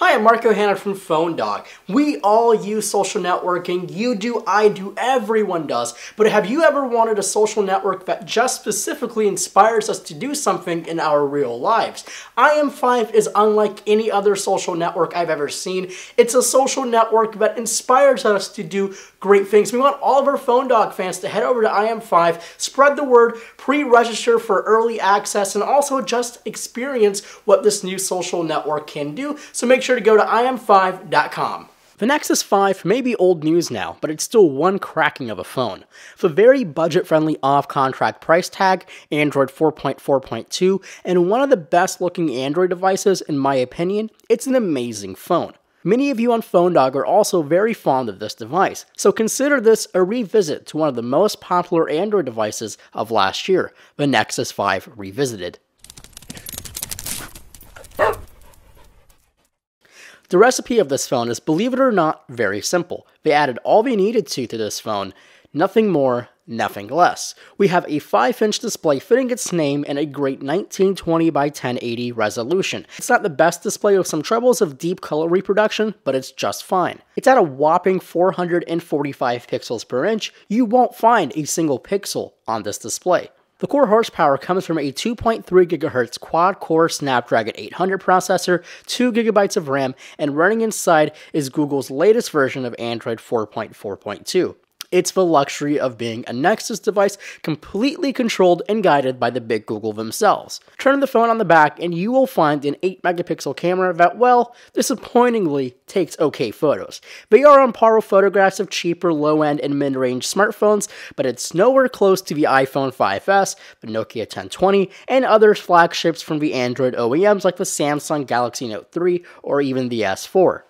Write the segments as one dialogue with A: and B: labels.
A: Hi, I'm Marco Hanna from Phone Dog. We all use social networking. You do, I do, everyone does. But have you ever wanted a social network that just specifically inspires us to do something in our real lives? IM5 is unlike any other social network I've ever seen. It's a social network that inspires us to do great things. We want all of our Phone Dog fans to head over to IM5, spread the word, pre-register for early access, and also just experience what this new social network can do. So make sure sure to go to im5.com. The Nexus 5 may be old news now, but it's still one cracking of a phone. With a very budget friendly off contract price tag, Android 4.4.2, and one of the best looking Android devices, in my opinion, it's an amazing phone. Many of you on PhoneDog are also very fond of this device, so consider this a revisit to one of the most popular Android devices of last year, the Nexus 5 Revisited. The recipe of this phone is, believe it or not, very simple. They added all they needed to to this phone, nothing more, nothing less. We have a 5-inch display fitting its name in a great 1920 by 1080 resolution. It's not the best display with some troubles of deep color reproduction, but it's just fine. It's at a whopping 445 pixels per inch. You won't find a single pixel on this display. The core horsepower comes from a 2.3 GHz quad-core Snapdragon 800 processor, 2 GB of RAM, and running inside is Google's latest version of Android 4.4.2. It's the luxury of being a Nexus device completely controlled and guided by the big Google themselves. Turn the phone on the back and you will find an 8 megapixel camera that, well, disappointingly takes okay photos. They are on par with photographs of cheaper low-end and mid-range smartphones, but it's nowhere close to the iPhone 5S, the Nokia 1020, and other flagships from the Android OEMs like the Samsung Galaxy Note 3 or even the S4.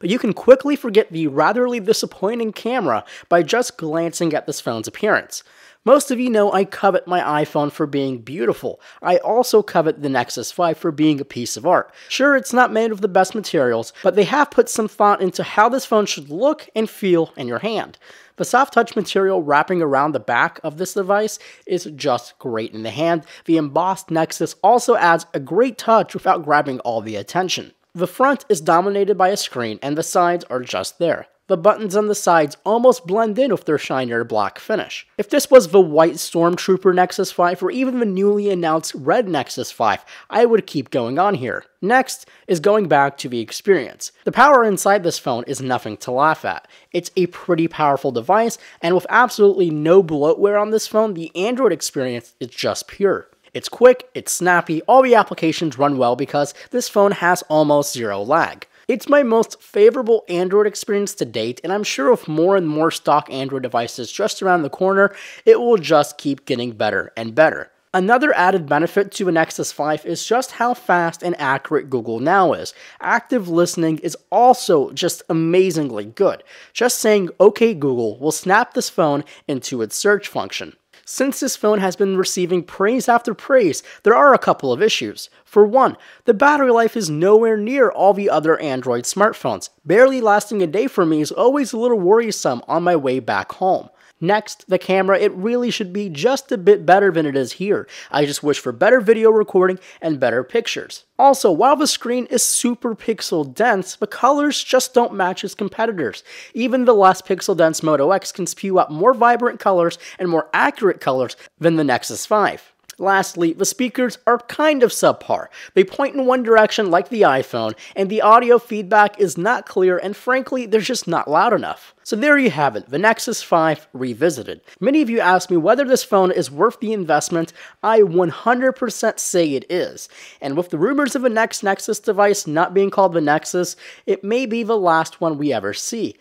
A: But you can quickly forget the ratherly disappointing camera by just glancing at this phone's appearance. Most of you know I covet my iPhone for being beautiful. I also covet the Nexus 5 for being a piece of art. Sure, it's not made of the best materials, but they have put some thought into how this phone should look and feel in your hand. The soft touch material wrapping around the back of this device is just great in the hand. The embossed Nexus also adds a great touch without grabbing all the attention. The front is dominated by a screen and the sides are just there. The buttons on the sides almost blend in with their shinier black finish. If this was the white Stormtrooper Nexus 5 or even the newly announced red Nexus 5, I would keep going on here. Next is going back to the experience. The power inside this phone is nothing to laugh at. It's a pretty powerful device, and with absolutely no bloatware on this phone, the Android experience is just pure. It's quick, it's snappy, all the applications run well because this phone has almost zero lag. It's my most favorable Android experience to date, and I'm sure with more and more stock Android devices just around the corner, it will just keep getting better and better. Another added benefit to a Nexus 5 is just how fast and accurate Google Now is. Active listening is also just amazingly good. Just saying, OK Google will snap this phone into its search function. Since this phone has been receiving praise after praise, there are a couple of issues. For one, the battery life is nowhere near all the other Android smartphones. Barely lasting a day for me is always a little worrisome on my way back home. Next, the camera. It really should be just a bit better than it is here. I just wish for better video recording and better pictures. Also, while the screen is super pixel dense, the colors just don't match its competitors. Even the less pixel dense Moto X can spew out more vibrant colors and more accurate colors than the Nexus 5. Lastly, the speakers are kind of subpar. They point in one direction like the iPhone, and the audio feedback is not clear and frankly, they're just not loud enough. So there you have it, the Nexus 5 revisited. Many of you asked me whether this phone is worth the investment. I 100% say it is. And with the rumors of the next Nexus device not being called the Nexus, it may be the last one we ever see.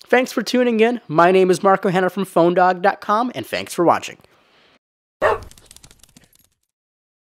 A: Thanks for tuning in. My name is Marco Hanna from PhoneDog.com, and thanks for watching.